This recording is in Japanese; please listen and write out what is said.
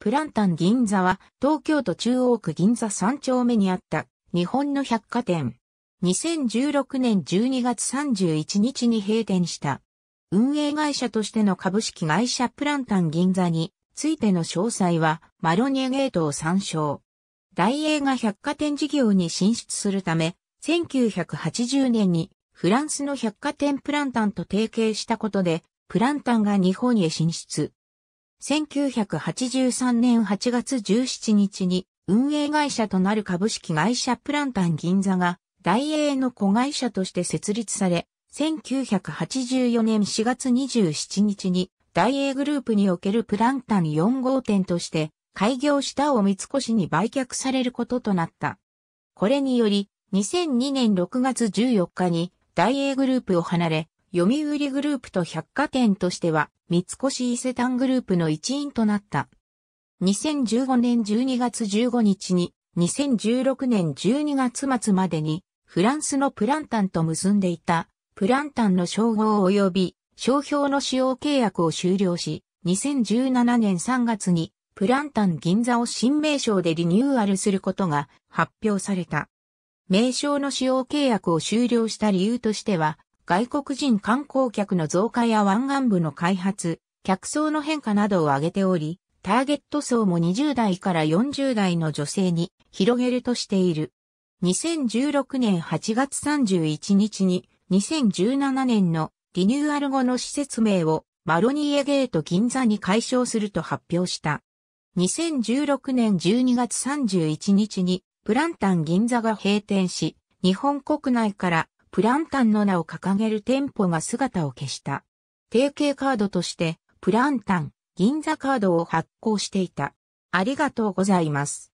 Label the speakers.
Speaker 1: プランタン銀座は東京都中央区銀座3丁目にあった日本の百貨店。2016年12月31日に閉店した。運営会社としての株式会社プランタン銀座についての詳細はマロニエゲートを参照。大英が百貨店事業に進出するため、1980年にフランスの百貨店プランタンと提携したことで、プランタンが日本へ進出。1983年8月17日に運営会社となる株式会社プランタン銀座が大英の子会社として設立され、1984年4月27日に大英グループにおけるプランタン4号店として開業したを三越に売却されることとなった。これにより、2002年6月14日に大英グループを離れ、読売グループと百貨店としては、三越伊勢丹グループの一員となった。2015年12月15日に、2016年12月末までに、フランスのプランタンと結んでいた、プランタンの称号及び、商標の使用契約を終了し、2017年3月に、プランタン銀座を新名称でリニューアルすることが発表された。名称の使用契約を終了した理由としては、外国人観光客の増加や湾岸部の開発、客層の変化などを挙げており、ターゲット層も20代から40代の女性に広げるとしている。2016年8月31日に2017年のリニューアル後の施設名をマロニエゲート銀座に解消すると発表した。2016年12月31日にプランタン銀座が閉店し、日本国内からプランタンの名を掲げる店舗が姿を消した。提携カードとして、プランタン、銀座カードを発行していた。ありがとうございます。